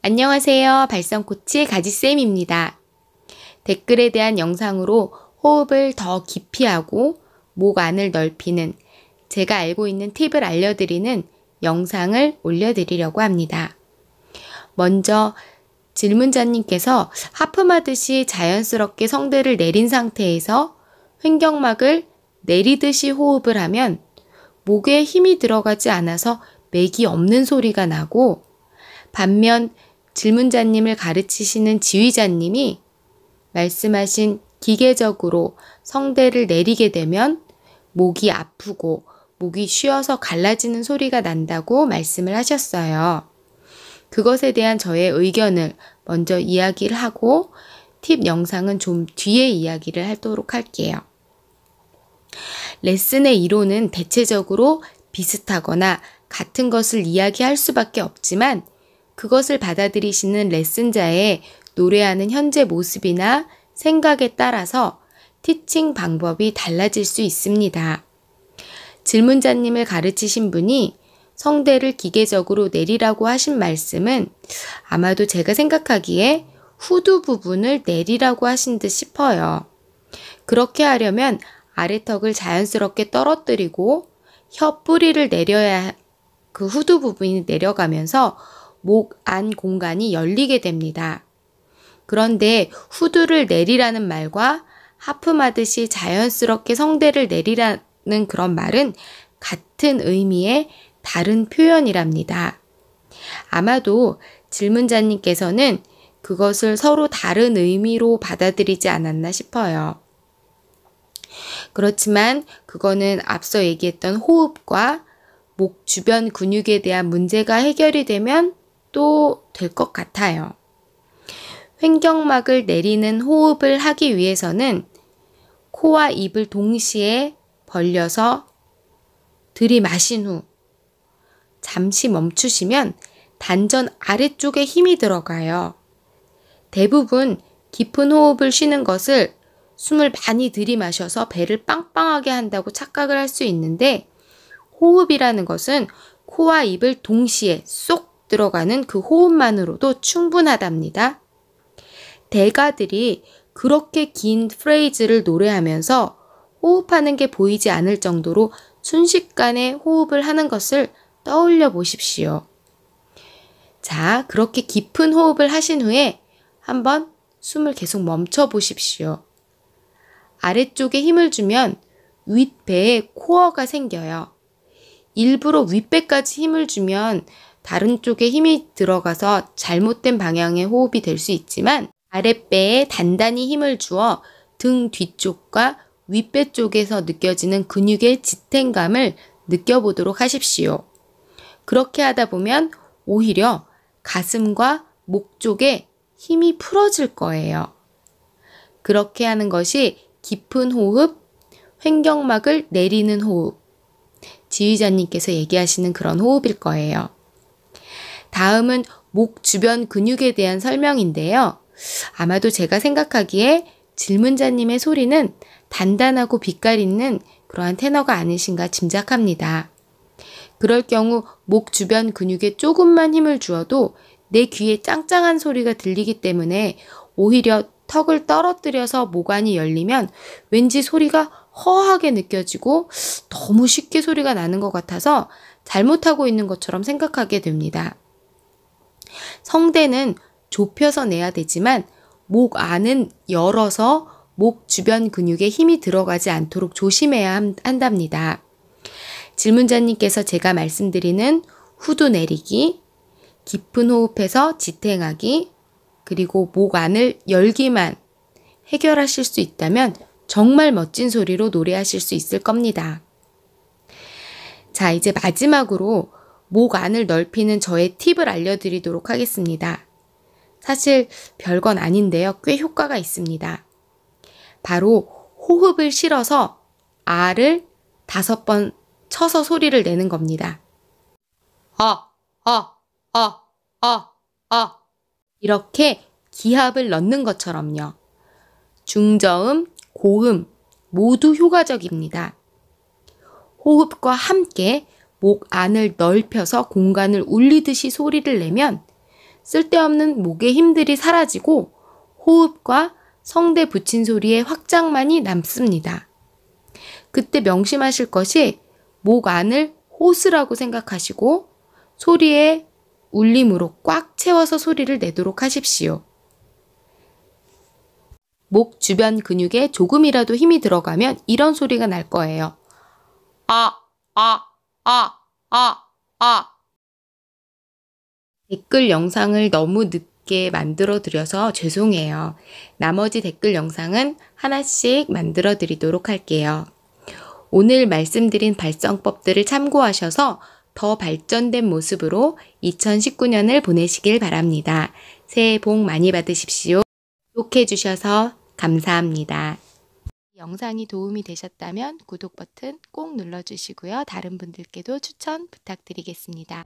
안녕하세요. 발성코치 가지쌤입니다. 댓글에 대한 영상으로 호흡을 더 깊이 하고 목 안을 넓히는 제가 알고 있는 팁을 알려드리는 영상을 올려드리려고 합니다. 먼저 질문자님께서 하품하듯이 자연스럽게 성대를 내린 상태에서 횡격막을 내리듯이 호흡을 하면 목에 힘이 들어가지 않아서 맥이 없는 소리가 나고 반면 질문자님을 가르치시는 지휘자님이 말씀하신 기계적으로 성대를 내리게 되면 목이 아프고 목이 쉬어서 갈라지는 소리가 난다고 말씀을 하셨어요. 그것에 대한 저의 의견을 먼저 이야기를 하고 팁 영상은 좀 뒤에 이야기를 하도록 할게요. 레슨의 이론은 대체적으로 비슷하거나 같은 것을 이야기할 수밖에 없지만 그것을 받아들이시는 레슨자의 노래하는 현재 모습이나 생각에 따라서 티칭 방법이 달라질 수 있습니다. 질문자님을 가르치신 분이 성대를 기계적으로 내리라고 하신 말씀은 아마도 제가 생각하기에 후두 부분을 내리라고 하신 듯 싶어요. 그렇게 하려면 아래턱을 자연스럽게 떨어뜨리고 혀 뿌리를 내려야 그 후두 부분이 내려가면서 목안 공간이 열리게 됩니다. 그런데 후두를 내리라는 말과 하품하듯이 자연스럽게 성대를 내리라는 그런 말은 같은 의미의 다른 표현이랍니다. 아마도 질문자님께서는 그것을 서로 다른 의미로 받아들이지 않았나 싶어요. 그렇지만 그거는 앞서 얘기했던 호흡과 목 주변 근육에 대한 문제가 해결이 되면 또될것 같아요. 횡격막을 내리는 호흡을 하기 위해서는 코와 입을 동시에 벌려서 들이마신 후 잠시 멈추시면 단전 아래쪽에 힘이 들어가요. 대부분 깊은 호흡을 쉬는 것을 숨을 많이 들이마셔서 배를 빵빵하게 한다고 착각을 할 수 있는데 호흡이라는 것은 코와 입을 동시에 쏙 들어가는 그 호흡만으로도 충분하답니다. 대가들이 그렇게 긴 프레이즈를 노래하면서 호흡하는 게 보이지 않을 정도로 순식간에 호흡을 하는 것을 떠올려 보십시오. 자, 그렇게 깊은 호흡을 하신 후에 한번 숨을 계속 멈춰 보십시오. 아래쪽에 힘을 주면 윗배에 코어가 생겨요. 일부러 윗배까지 힘을 주면 다른 쪽에 힘이 들어가서 잘못된 방향의 호흡이 될 수 있지만 아랫배에 단단히 힘을 주어 등 뒤쪽과 윗배 쪽에서 느껴지는 근육의 지탱감을 느껴보도록 하십시오. 그렇게 하다 보면 오히려 가슴과 목 쪽에 힘이 풀어질 거예요. 그렇게 하는 것이 깊은 호흡, 횡격막을 내리는 호흡, 지휘자님께서 얘기하시는 그런 호흡일 거예요. 다음은 목 주변 근육에 대한 설명인데요. 아마도 제가 생각하기에 질문자님의 소리는 단단하고 빛깔 있는 그러한 테너가 아니신가 짐작합니다. 그럴 경우 목 주변 근육에 조금만 힘을 주어도 내 귀에 짱짱한 소리가 들리기 때문에 오히려 턱을 떨어뜨려서 목안이 열리면 왠지 소리가 허하게 느껴지고 너무 쉽게 소리가 나는 것 같아서 잘못하고 있는 것처럼 생각하게 됩니다. 성대는 좁혀서 내야 되지만 목 안은 열어서 목 주변 근육에 힘이 들어가지 않도록 조심해야 한답니다. 질문자님께서 제가 말씀드리는 후두 내리기, 깊은 호흡해서 지탱하기, 그리고 목 안을 열기만 해결하실 수 있다면 정말 멋진 소리로 노래하실 수 있을 겁니다. 자, 이제 마지막으로 목 안을 넓히는 저의 팁을 알려드리도록 하겠습니다. 사실 별건 아닌데요. 꽤 효과가 있습니다. 바로 호흡을 실어서 R을 다섯 번 쳐서 소리를 내는 겁니다. 아, 아, 아, 아, 아. 이렇게 기합을 넣는 것처럼요. 중저음, 고음 모두 효과적입니다. 호흡과 함께 목 안을 넓혀서 공간을 울리듯이 소리를 내면 쓸데없는 목의 힘들이 사라지고 호흡과 성대 붙인 소리의 확장만이 남습니다. 그때 명심하실 것이 목 안을 호스라고 생각하시고 소리에 울림으로 꽉 채워서 소리를 내도록 하십시오. 목 주변 근육에 조금이라도 힘이 들어가면 이런 소리가 날 거예요. 아, 아, 아, 아, 아. 댓글 영상을 너무 늦게 만들어 드려서 죄송해요. 나머지 댓글 영상은 하나씩 만들어 드리도록 할게요. 오늘 말씀드린 발성법들을 참고하셔서 더 발전된 모습으로 2019년을 보내시길 바랍니다. 새해 복 많이 받으십시오. 구독해 주셔서 감사합니다. 영상이 도움이 되셨다면 구독 버튼 꼭 눌러주시고요. 다른 분들께도 추천 부탁드리겠습니다.